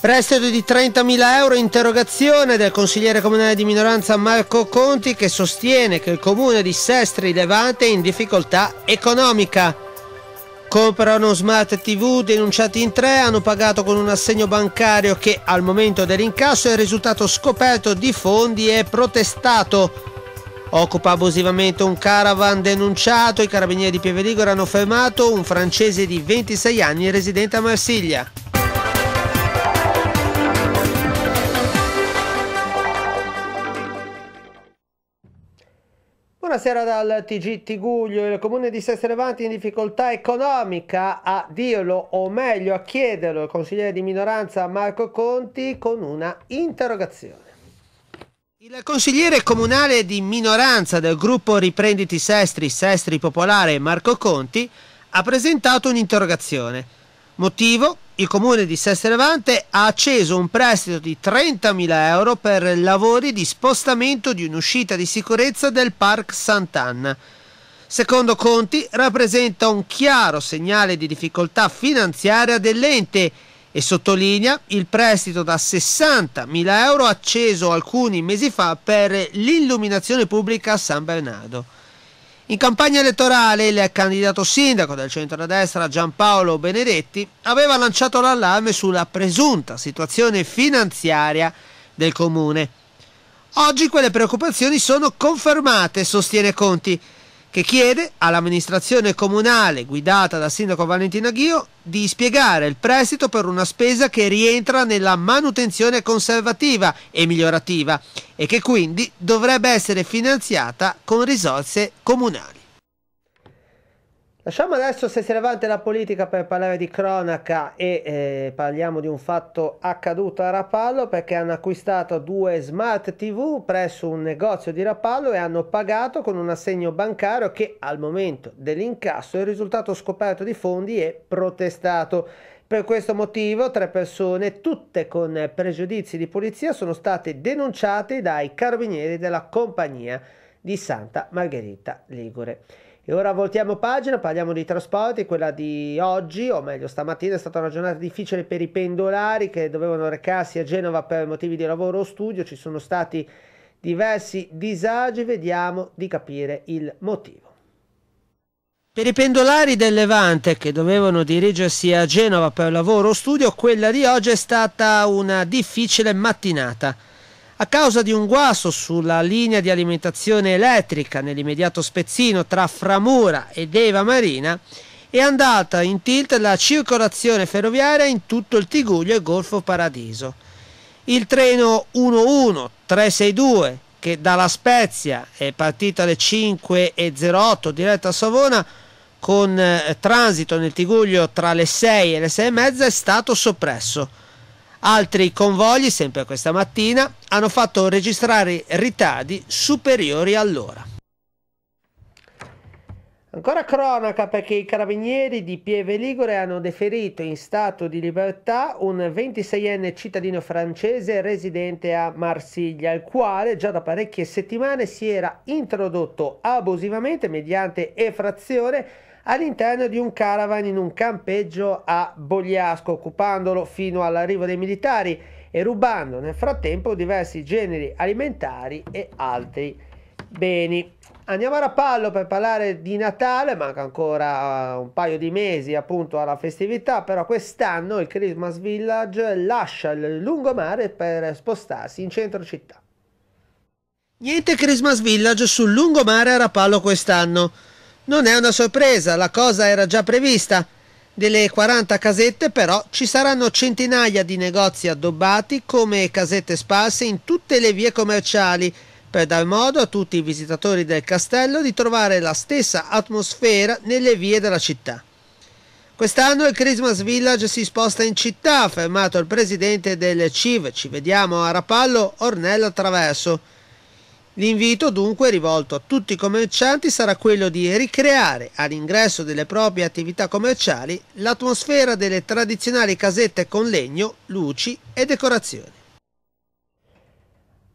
Prestito di 30.000 euro, interrogazione del consigliere comunale di minoranza Marco Conti che sostiene che il comune di Sestri Levante è in difficoltà economica. Comprano smart tv denunciati in tre, hanno pagato con un assegno bancario che al momento dell'incasso è risultato scoperto di fondi e protestato. Occupa abusivamente un caravan denunciato, i carabinieri di Pieve Pieveligora hanno fermato un francese di 26 anni residente a Marsiglia. Buonasera dal TG Tiguglio, il comune di Sestrevanti in difficoltà economica a dirlo o meglio a chiederlo il consigliere di minoranza Marco Conti con una interrogazione. Il consigliere comunale di minoranza del gruppo Riprenditi Sestri, Sestri Popolare Marco Conti ha presentato un'interrogazione. Motivo? il comune di Sestre Levante ha acceso un prestito di 30.000 euro per lavori di spostamento di un'uscita di sicurezza del Parc Sant'Anna. Secondo Conti rappresenta un chiaro segnale di difficoltà finanziaria dell'ente e sottolinea il prestito da 60.000 euro acceso alcuni mesi fa per l'illuminazione pubblica a San Bernardo. In campagna elettorale il candidato sindaco del centrodestra Giampaolo Benedetti aveva lanciato l'allarme sulla presunta situazione finanziaria del comune. Oggi quelle preoccupazioni sono confermate, sostiene Conti, che chiede all'amministrazione comunale guidata dal sindaco Valentino Ghio di spiegare il prestito per una spesa che rientra nella manutenzione conservativa e migliorativa e che quindi dovrebbe essere finanziata con risorse comunali. Lasciamo adesso se si levante la politica per parlare di cronaca e eh, parliamo di un fatto accaduto a Rapallo perché hanno acquistato due smart TV presso un negozio di Rapallo e hanno pagato con un assegno bancario che al momento dell'incasso è risultato scoperto di fondi e protestato. Per questo motivo tre persone, tutte con pregiudizi di polizia, sono state denunciate dai carabinieri della compagnia di Santa Margherita Ligure. E ora voltiamo pagina, parliamo di trasporti, quella di oggi, o meglio stamattina è stata una giornata difficile per i pendolari che dovevano recarsi a Genova per motivi di lavoro o studio, ci sono stati diversi disagi, vediamo di capire il motivo. Per i pendolari del Levante che dovevano dirigersi a Genova per lavoro o studio, quella di oggi è stata una difficile mattinata. A causa di un guasto sulla linea di alimentazione elettrica nell'immediato spezzino tra Framura ed Eva Marina è andata in tilt la circolazione ferroviaria in tutto il Tiguglio e Golfo Paradiso. Il treno 11362 che dalla Spezia è partito alle 5.08 diretta a Savona con eh, transito nel Tiguglio tra le 6 e le 6.30 è stato soppresso Altri convogli, sempre questa mattina, hanno fatto registrare ritardi superiori all'ora. Ancora cronaca perché i carabinieri di Pieve Ligure hanno deferito in stato di libertà un 26enne cittadino francese residente a Marsiglia, il quale già da parecchie settimane si era introdotto abusivamente mediante effrazione all'interno di un caravan in un campeggio a Bogliasco, occupandolo fino all'arrivo dei militari e rubando nel frattempo diversi generi alimentari e altri beni. Andiamo a Rapallo per parlare di Natale, manca ancora eh, un paio di mesi appunto alla festività, però quest'anno il Christmas Village lascia il lungomare per spostarsi in centro città. Niente Christmas Village sul lungomare a Rapallo quest'anno. Non è una sorpresa, la cosa era già prevista. Delle 40 casette però ci saranno centinaia di negozi addobbati come casette sparse in tutte le vie commerciali per dar modo a tutti i visitatori del castello di trovare la stessa atmosfera nelle vie della città. Quest'anno il Christmas Village si sposta in città, ha affermato il presidente del CIV, ci vediamo a Rapallo, Ornella Traverso. L'invito dunque rivolto a tutti i commercianti sarà quello di ricreare all'ingresso delle proprie attività commerciali l'atmosfera delle tradizionali casette con legno, luci e decorazioni.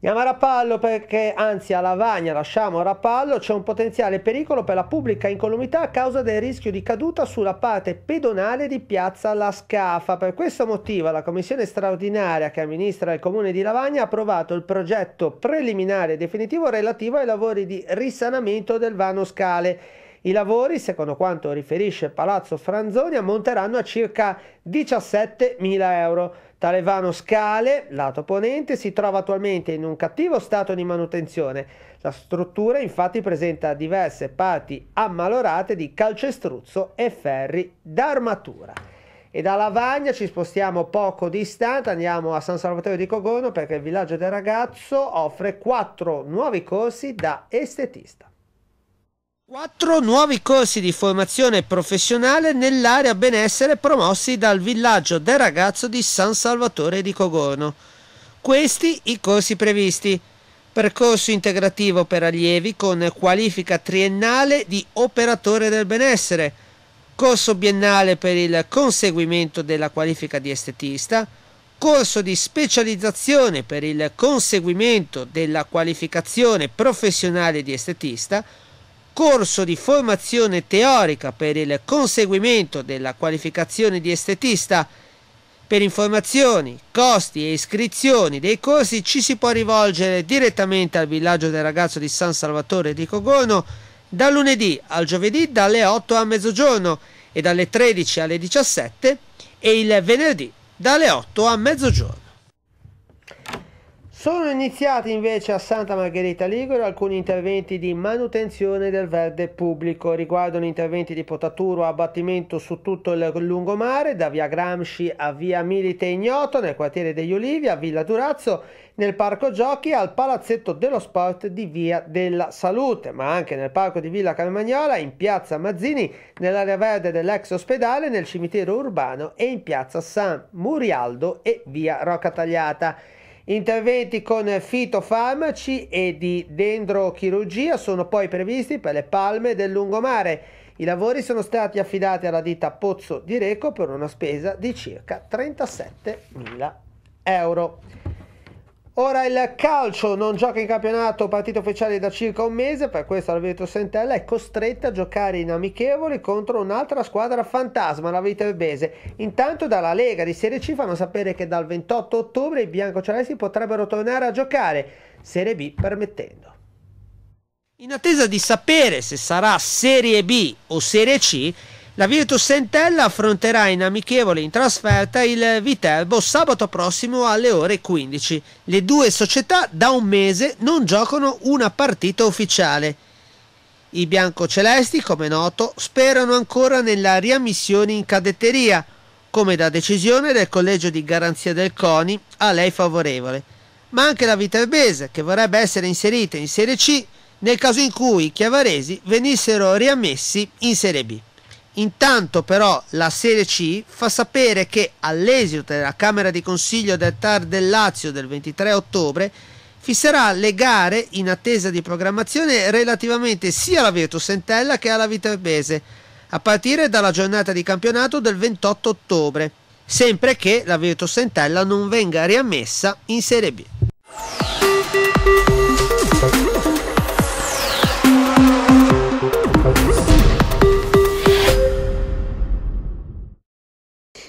Andiamo a Rapallo perché, anzi a Lavagna, lasciamo a Rapallo, c'è un potenziale pericolo per la pubblica incolumità a causa del rischio di caduta sulla parte pedonale di Piazza La Scafa. Per questo motivo la commissione straordinaria che amministra il comune di Lavagna ha approvato il progetto preliminare e definitivo relativo ai lavori di risanamento del vano scale i lavori, secondo quanto riferisce Palazzo Franzoni, ammonteranno a circa 17.000 euro. Tale Talevano Scale, lato ponente, si trova attualmente in un cattivo stato di manutenzione. La struttura infatti presenta diverse parti ammalorate di calcestruzzo e ferri d'armatura. E da Lavagna ci spostiamo poco distante, andiamo a San Salvatore di Cogono perché il villaggio del ragazzo offre quattro nuovi corsi da estetista. Quattro nuovi corsi di formazione professionale nell'area benessere promossi dal villaggio del ragazzo di San Salvatore di Cogorno. Questi i corsi previsti. Percorso integrativo per allievi con qualifica triennale di operatore del benessere, corso biennale per il conseguimento della qualifica di estetista, corso di specializzazione per il conseguimento della qualificazione professionale di estetista, corso di formazione teorica per il conseguimento della qualificazione di estetista. Per informazioni, costi e iscrizioni dei corsi ci si può rivolgere direttamente al villaggio del ragazzo di San Salvatore di Cogono da lunedì al giovedì dalle 8 a mezzogiorno e dalle 13 alle 17 e il venerdì dalle 8 a mezzogiorno. Sono iniziati invece a Santa Margherita Ligure alcuni interventi di manutenzione del verde pubblico, riguardano interventi di potatura, abbattimento su tutto il lungomare, da via Gramsci a via Milite Ignoto, nel quartiere degli Olivi, a Villa Durazzo, nel parco giochi, al palazzetto dello sport di via della Salute, ma anche nel parco di Villa Carmagnola, in piazza Mazzini, nell'area verde dell'ex ospedale, nel cimitero urbano e in piazza San Murialdo e via Rocca Tagliata. Interventi con fitofarmaci e di dendrochirurgia sono poi previsti per le palme del lungomare. I lavori sono stati affidati alla ditta Pozzo di Reco per una spesa di circa 37.000 euro. Ora il calcio non gioca in campionato partita ufficiale da circa un mese, per questo la Virtus Sentella è costretta a giocare in amichevoli contro un'altra squadra fantasma, la Viterbese. Intanto dalla Lega di Serie C fanno sapere che dal 28 ottobre i biancocelesti potrebbero tornare a giocare, Serie B permettendo. In attesa di sapere se sarà Serie B o Serie C, la Virtus Sentella affronterà in amichevole in trasferta il Viterbo sabato prossimo alle ore 15. Le due società da un mese non giocano una partita ufficiale. I biancocelesti, come noto, sperano ancora nella riammissione in cadetteria, come da decisione del collegio di garanzia del CONI a lei favorevole. Ma anche la Viterbese, che vorrebbe essere inserita in Serie C nel caso in cui i chiavaresi venissero riammessi in Serie B. Intanto però la Serie C fa sapere che all'esito della Camera di Consiglio del TAR del Lazio del 23 ottobre fisserà le gare in attesa di programmazione relativamente sia alla Virtus Entella che alla Viterbese, a partire dalla giornata di campionato del 28 ottobre, sempre che la Virtus Entella non venga riammessa in Serie B.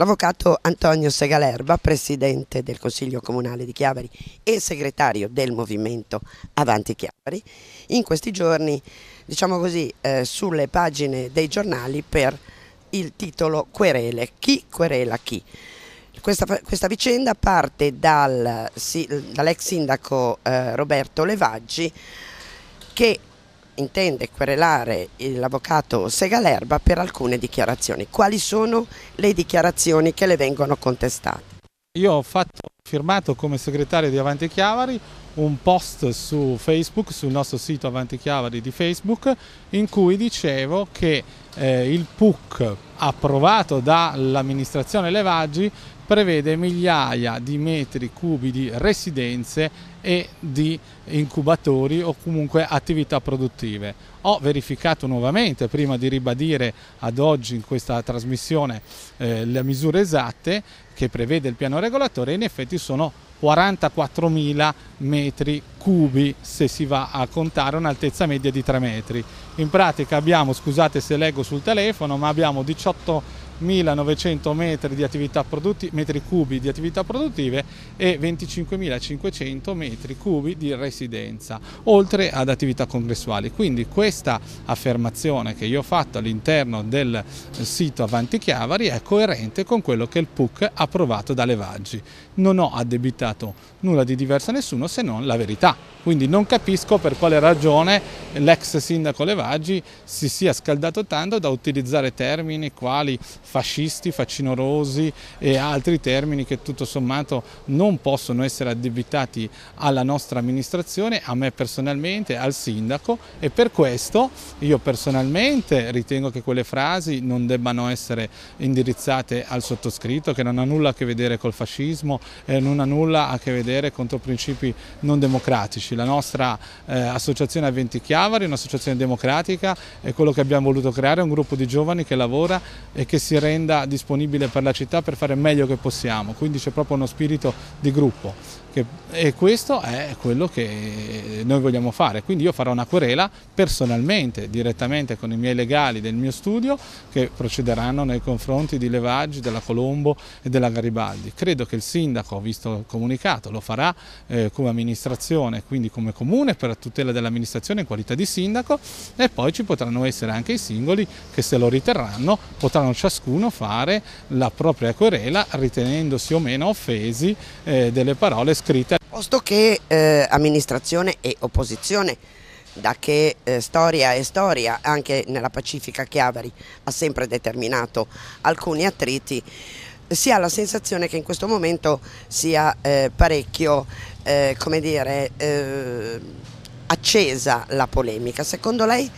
L'avvocato Antonio Segalerba, presidente del Consiglio Comunale di Chiavari e segretario del Movimento Avanti Chiavari, in questi giorni, diciamo così, eh, sulle pagine dei giornali per il titolo Querele, chi querela chi. Questa, questa vicenda parte dal, dall'ex sindaco eh, Roberto Levaggi che intende querelare l'avvocato Segalerba per alcune dichiarazioni. Quali sono le dichiarazioni che le vengono contestate? Io ho fatto, firmato come segretario di Avanti Chiavari un post su Facebook, sul nostro sito Avanti Chiavari di Facebook, in cui dicevo che eh, il PUC approvato dall'amministrazione Levaggi prevede migliaia di metri cubi di residenze e di incubatori o comunque attività produttive. Ho verificato nuovamente, prima di ribadire ad oggi in questa trasmissione eh, le misure esatte che prevede il piano regolatore, e in effetti sono 44.000 metri cubi se si va a contare un'altezza media di 3 metri. In pratica abbiamo, scusate se leggo sul telefono, ma abbiamo 18 metri 1.900 metri, metri, cubi di attività produttive e 25.500 metri cubi di residenza, oltre ad attività congressuali. Quindi questa affermazione che io ho fatto all'interno del sito Avanti Chiavari è coerente con quello che il PUC ha provato da Levaggi non ho addebitato nulla di diverso a nessuno se non la verità. Quindi non capisco per quale ragione l'ex sindaco Levaggi si sia scaldato tanto da utilizzare termini quali fascisti, facinorosi e altri termini che tutto sommato non possono essere addebitati alla nostra amministrazione, a me personalmente, al sindaco e per questo io personalmente ritengo che quelle frasi non debbano essere indirizzate al sottoscritto che non ha nulla a che vedere col fascismo eh, non ha nulla a che vedere contro principi non democratici. La nostra eh, associazione a Chiavari è un'associazione democratica e quello che abbiamo voluto creare è un gruppo di giovani che lavora e che si renda disponibile per la città per fare meglio che possiamo, quindi c'è proprio uno spirito di gruppo. Che, e questo è quello che noi vogliamo fare, quindi io farò una querela personalmente, direttamente con i miei legali del mio studio che procederanno nei confronti di Levaggi, della Colombo e della Garibaldi. Credo che il sindaco, visto il comunicato, lo farà eh, come amministrazione, quindi come comune per la tutela dell'amministrazione in qualità di sindaco e poi ci potranno essere anche i singoli che se lo riterranno potranno ciascuno fare la propria querela ritenendosi o meno offesi eh, delle parole scritta. Posto che eh, amministrazione e opposizione, da che eh, storia e storia, anche nella Pacifica Chiavari, ha sempre determinato alcuni attriti, si ha la sensazione che in questo momento sia eh, parecchio, eh, come dire, eh, accesa la polemica. Secondo lei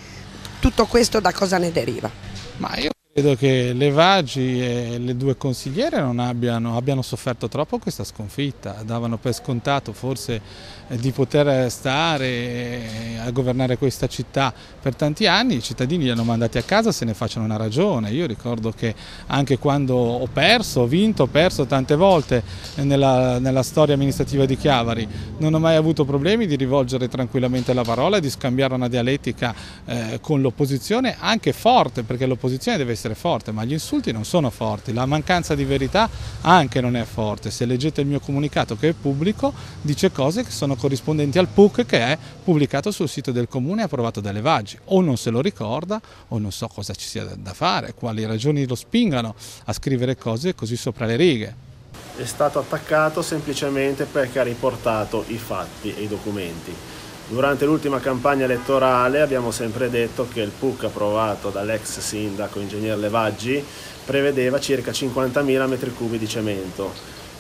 tutto questo da cosa ne deriva? Ma io... Credo che Levagi e le due consigliere non abbiano, abbiano, sofferto troppo questa sconfitta, davano per scontato forse eh, di poter stare eh, a governare questa città per tanti anni, i cittadini li hanno mandati a casa se ne facciano una ragione, io ricordo che anche quando ho perso, ho vinto, ho perso tante volte eh, nella, nella storia amministrativa di Chiavari, non ho mai avuto problemi di rivolgere tranquillamente la parola, e di scambiare una dialettica eh, con l'opposizione, anche forte perché l'opposizione deve essere essere forte, ma gli insulti non sono forti, la mancanza di verità anche non è forte. Se leggete il mio comunicato che è pubblico, dice cose che sono corrispondenti al PUC che è pubblicato sul sito del comune e approvato dalle Vaggi. O non se lo ricorda o non so cosa ci sia da fare, quali ragioni lo spingano a scrivere cose così sopra le righe è stato attaccato semplicemente perché ha riportato i fatti e i documenti. Durante l'ultima campagna elettorale abbiamo sempre detto che il PUC approvato dall'ex sindaco ingegner Levaggi prevedeva circa 50.000 metri cubi di cemento,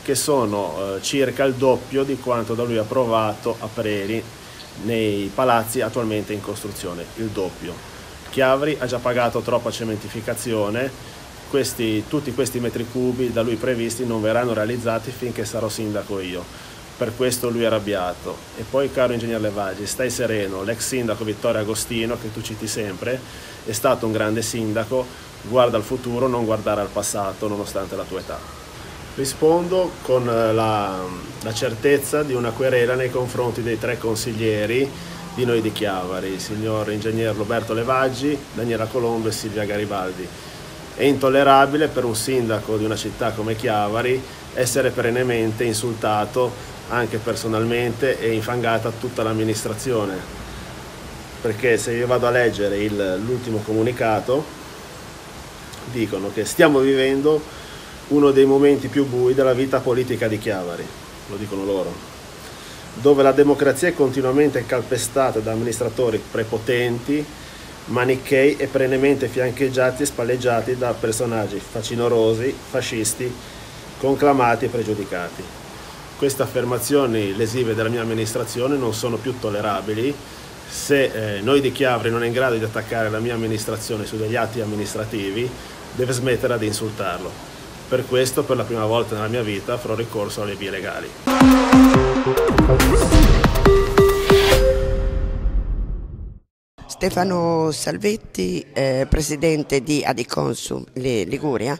che sono eh, circa il doppio di quanto da lui approvato a Preri nei palazzi attualmente in costruzione, il doppio. Chiavri ha già pagato troppa cementificazione, questi, tutti questi metri cubi da lui previsti non verranno realizzati finché sarò sindaco io per questo lui è arrabbiato. E poi, caro ingegner Levaggi, stai sereno, l'ex sindaco Vittorio Agostino, che tu citi sempre, è stato un grande sindaco, guarda al futuro, non guardare al passato, nonostante la tua età. Rispondo con eh, la, la certezza di una querela nei confronti dei tre consiglieri di noi di Chiavari, il signor ingegner Roberto Levaggi, Daniela Colombo e Silvia Garibaldi. È intollerabile per un sindaco di una città come Chiavari essere perennemente insultato anche personalmente e infangata tutta l'amministrazione perché se io vado a leggere l'ultimo comunicato dicono che stiamo vivendo uno dei momenti più bui della vita politica di Chiavari, lo dicono loro, dove la democrazia è continuamente calpestata da amministratori prepotenti, manichei e perennemente fiancheggiati e spalleggiati da personaggi facinorosi, fascisti, conclamati e pregiudicati queste affermazioni lesive della mia amministrazione non sono più tollerabili. Se eh, noi di Chiavri non è in grado di attaccare la mia amministrazione su degli atti amministrativi, deve smettere di insultarlo. Per questo, per la prima volta nella mia vita, farò ricorso alle vie legali. Stefano Salvetti, eh, presidente di Adiconsum Liguria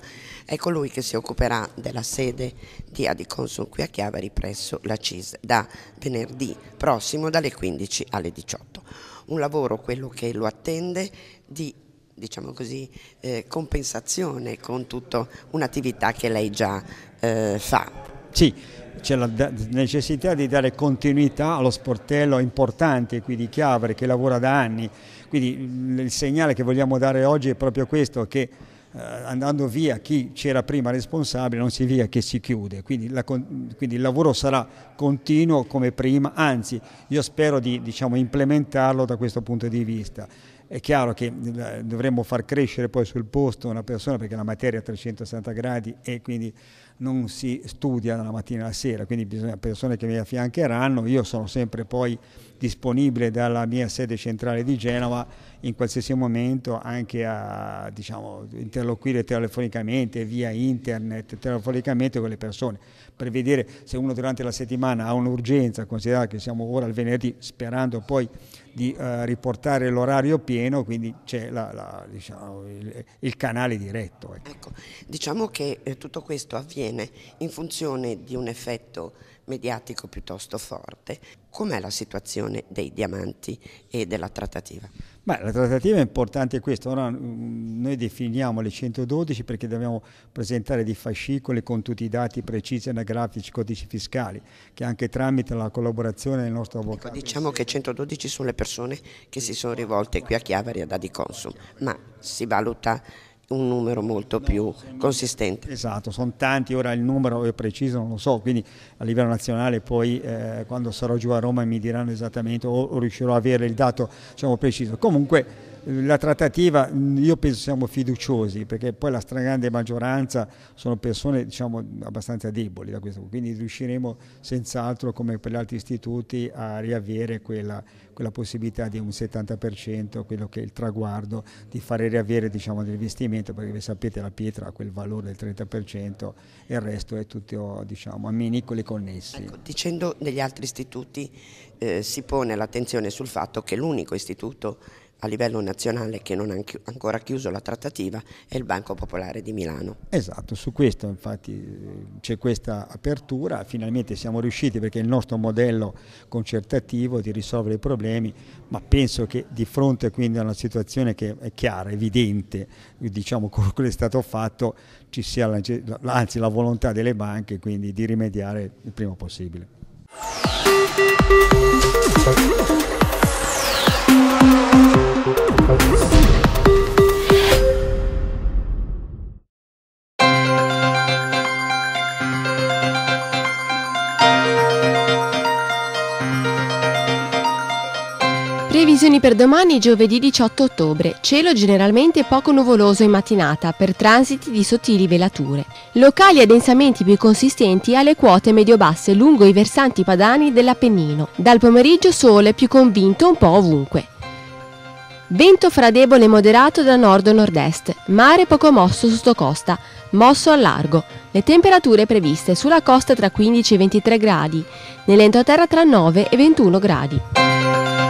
è colui che si occuperà della sede di Adiconsum qui a Chiavari presso la CIS da venerdì prossimo dalle 15 alle 18. Un lavoro, quello che lo attende, di diciamo così, eh, compensazione con tutta un'attività che lei già eh, fa. Sì, c'è la necessità di dare continuità allo sportello importante qui di Chiavari che lavora da anni, quindi il segnale che vogliamo dare oggi è proprio questo, che eh, andando via chi c'era prima responsabile, non si via che si chiude, quindi, la, quindi, il lavoro sarà continuo come prima, anzi io spero di diciamo, implementarlo da questo punto di vista. È chiaro che eh, dovremmo far crescere poi sul posto una persona perché la materia è a 360 gradi e quindi non si studia dalla mattina alla sera, quindi bisogna persone che mi affiancheranno, io sono sempre poi disponibile dalla mia sede centrale di Genova in qualsiasi momento anche a diciamo, interloquire telefonicamente, via internet, telefonicamente con le persone, per vedere se uno durante la settimana ha un'urgenza, considerare che siamo ora al venerdì, sperando poi di eh, riportare l'orario pieno, quindi c'è la, la, diciamo, il, il, canale diretto. Ecco. ecco diciamo che eh, tutto questo avviene in funzione di un effetto mediatico piuttosto forte. Com'è la situazione dei diamanti e della trattativa? Beh, la trattativa è importante questo, ora mm, noi definiamo le 112 perché dobbiamo presentare dei fascicoli con tutti i dati precisi anagrafici, codici fiscali, che anche tramite la collaborazione del nostro ecco, avvocato... Ecco, diciamo che 112 sono le persone che si sono rivolte qui a Chiavari ad Adiconsum, ma si valuta un numero molto più consistente. Esatto, sono tanti, ora il numero è preciso non lo so, quindi a livello nazionale poi eh, quando sarò giù a Roma mi diranno esattamente o, o riuscirò a avere il dato diciamo, preciso. Comunque la trattativa mm, io penso siamo fiduciosi perché poi la stragrande maggioranza sono persone diciamo abbastanza deboli da questo quindi riusciremo senz'altro come per gli altri istituti a riavere quella, quella possibilità di un 70% quello che è il traguardo di fare riavere diciamo dell'investimento perché sapete la pietra ha quel valore del 30% e il resto è tutto diciamo a minicoli connessi ecco, dicendo degli altri istituti eh, si pone l'attenzione sul fatto che l'unico istituto a livello nazionale che non ha ancora chiuso la trattativa è il Banco Popolare di Milano. Esatto, su questo infatti c'è questa apertura, finalmente siamo riusciti perché il nostro modello concertativo di risolvere i problemi, ma penso che di fronte quindi a una situazione che è chiara, evidente, diciamo quello che è stato fatto, ci sia anzi la volontà delle banche quindi di rimediare il prima possibile. Previsioni per domani giovedì 18 ottobre. Cielo generalmente poco nuvoloso in mattinata per transiti di sottili velature. Locali addensamenti più consistenti alle quote medio-basse lungo i versanti padani dell'Appennino. Dal pomeriggio sole più convinto un po' ovunque. Vento fra debole e moderato da nord-nord-est, mare poco mosso sotto costa, mosso al largo. Le temperature previste sulla costa tra 15 e 23 gradi, nell'entroterra tra 9 e 21 gradi.